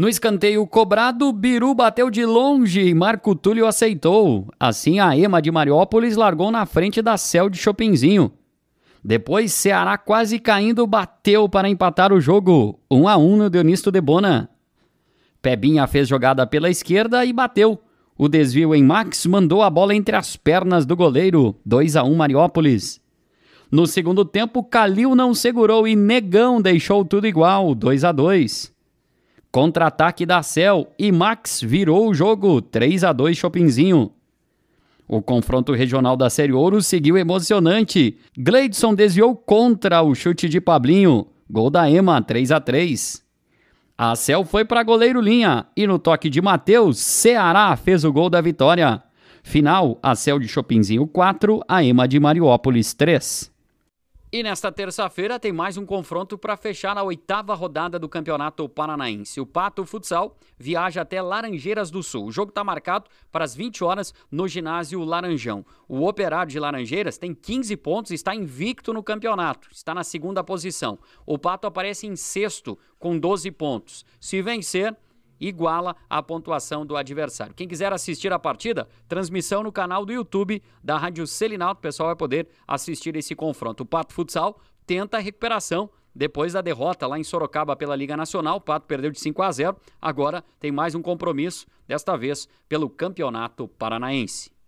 No escanteio cobrado, Biru bateu de longe e Marco Túlio aceitou. Assim, a Ema de Mariópolis largou na frente da Cel de Chopinzinho. Depois, Ceará quase caindo bateu para empatar o jogo, 1 a 1 no Dionisto de Bona. Pebinha fez jogada pela esquerda e bateu. O desvio em Max mandou a bola entre as pernas do goleiro, 2 a 1 Mariópolis. No segundo tempo, Calil não segurou e Negão deixou tudo igual, 2 a 2. Contra-ataque da Cel e Max virou o jogo 3 a 2 Chopinzinho. O confronto regional da Série Ouro seguiu emocionante. Gleidson desviou contra o chute de Pablinho. Gol da Ema, 3 a 3 A Cel foi para goleiro linha e no toque de Matheus, Ceará fez o gol da vitória. Final, a Cel de Chopinzinho 4, a Ema de Mariópolis 3. E nesta terça-feira tem mais um confronto para fechar a oitava rodada do Campeonato Paranaense. O Pato Futsal viaja até Laranjeiras do Sul. O jogo está marcado para as 20 horas no ginásio Laranjão. O Operário de Laranjeiras tem 15 pontos e está invicto no campeonato. Está na segunda posição. O Pato aparece em sexto com 12 pontos. Se vencer, iguala a pontuação do adversário. Quem quiser assistir a partida, transmissão no canal do YouTube da Rádio Selinalto, o pessoal vai poder assistir esse confronto. O Pato Futsal tenta a recuperação depois da derrota lá em Sorocaba pela Liga Nacional, o Pato perdeu de 5 a 0. Agora tem mais um compromisso, desta vez pelo Campeonato Paranaense.